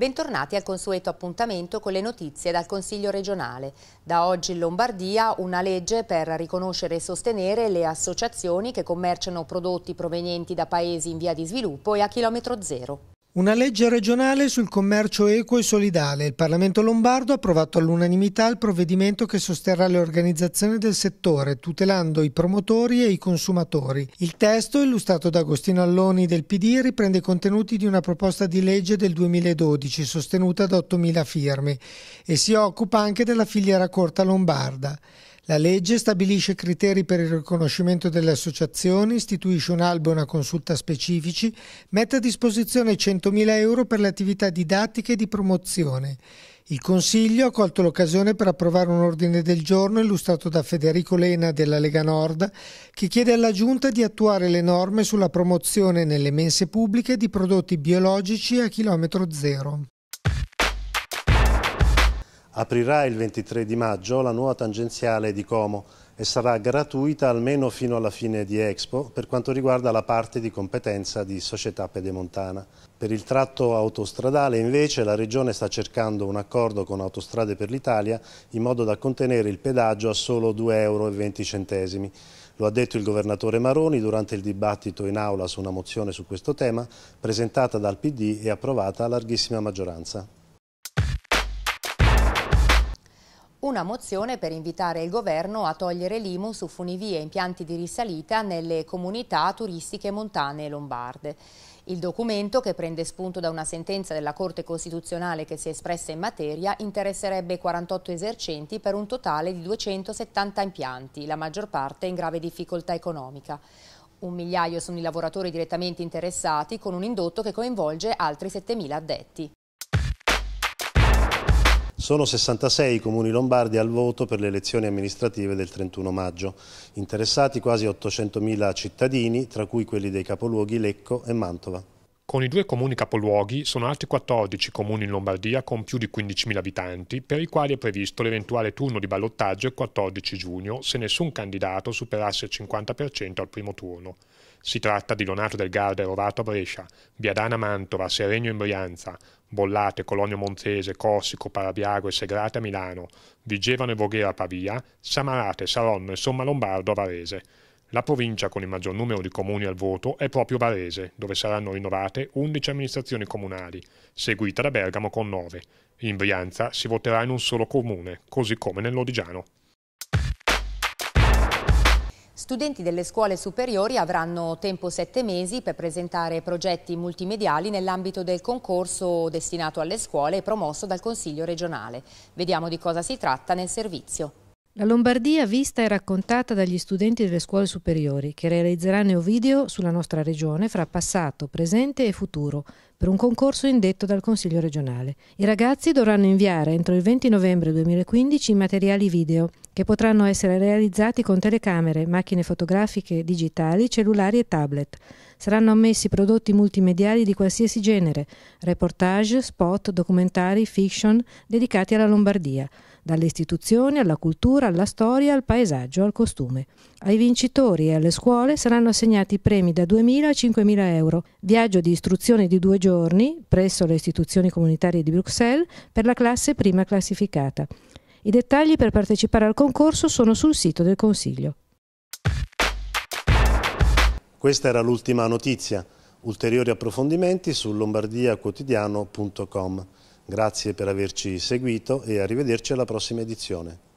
Bentornati al consueto appuntamento con le notizie dal Consiglio regionale. Da oggi in Lombardia una legge per riconoscere e sostenere le associazioni che commerciano prodotti provenienti da paesi in via di sviluppo e a chilometro zero. Una legge regionale sul commercio equo e solidale. Il Parlamento lombardo ha approvato all'unanimità il provvedimento che sosterrà le organizzazioni del settore, tutelando i promotori e i consumatori. Il testo, illustrato da Agostino Alloni del PD, riprende i contenuti di una proposta di legge del 2012, sostenuta da 8.000 firme, e si occupa anche della filiera corta lombarda. La legge stabilisce criteri per il riconoscimento delle associazioni, istituisce un albo e una consulta specifici, mette a disposizione 100.000 euro per le attività didattiche e di promozione. Il Consiglio ha colto l'occasione per approvare un ordine del giorno illustrato da Federico Lena della Lega Nord che chiede alla Giunta di attuare le norme sulla promozione nelle mense pubbliche di prodotti biologici a chilometro zero aprirà il 23 di maggio la nuova tangenziale di Como e sarà gratuita almeno fino alla fine di Expo per quanto riguarda la parte di competenza di Società Pedemontana. Per il tratto autostradale invece la Regione sta cercando un accordo con Autostrade per l'Italia in modo da contenere il pedaggio a solo 2,20 euro. Lo ha detto il governatore Maroni durante il dibattito in aula su una mozione su questo tema presentata dal PD e approvata a larghissima maggioranza. Una mozione per invitare il governo a togliere l'IMU su funivie e impianti di risalita nelle comunità turistiche montane e lombarde. Il documento, che prende spunto da una sentenza della Corte Costituzionale che si è espressa in materia, interesserebbe 48 esercenti per un totale di 270 impianti, la maggior parte in grave difficoltà economica. Un migliaio sono i lavoratori direttamente interessati con un indotto che coinvolge altri 7.000 addetti. Sono 66 i comuni lombardi al voto per le elezioni amministrative del 31 maggio, interessati quasi 800.000 cittadini, tra cui quelli dei capoluoghi Lecco e Mantova. Con i due comuni capoluoghi sono altri 14 comuni in Lombardia con più di 15.000 abitanti, per i quali è previsto l'eventuale turno di ballottaggio il 14 giugno se nessun candidato superasse il 50% al primo turno. Si tratta di Donato del Garda e Rovato a Brescia, Biadana Mantova, Serenio in Brianza, Bollate, Colonio Montese, Corsico, Parabiago e Segrate a Milano, Vigevano e Voghera a Pavia, Samarate, Saronno e Somma Lombardo a Varese. La provincia con il maggior numero di comuni al voto è proprio Varese, dove saranno rinnovate 11 amministrazioni comunali, seguita da Bergamo con 9. In Brianza si voterà in un solo comune, così come nell'Odigiano. Studenti delle scuole superiori avranno tempo sette mesi per presentare progetti multimediali nell'ambito del concorso destinato alle scuole promosso dal Consiglio regionale. Vediamo di cosa si tratta nel servizio. La Lombardia vista e raccontata dagli studenti delle scuole superiori che realizzeranno video sulla nostra regione fra passato, presente e futuro per un concorso indetto dal Consiglio regionale. I ragazzi dovranno inviare entro il 20 novembre 2015 i materiali video che potranno essere realizzati con telecamere, macchine fotografiche digitali, cellulari e tablet. Saranno ammessi prodotti multimediali di qualsiasi genere, reportage, spot, documentari, fiction, dedicati alla Lombardia, dalle istituzioni alla cultura, alla storia, al paesaggio, al costume. Ai vincitori e alle scuole saranno assegnati premi da 2.000 a 5.000 euro, viaggio di istruzione di due giorni presso le istituzioni comunitarie di Bruxelles per la classe prima classificata. I dettagli per partecipare al concorso sono sul sito del Consiglio. Questa era l'ultima notizia. Ulteriori approfondimenti su lombardiaquotidiano.com. Grazie per averci seguito e arrivederci alla prossima edizione.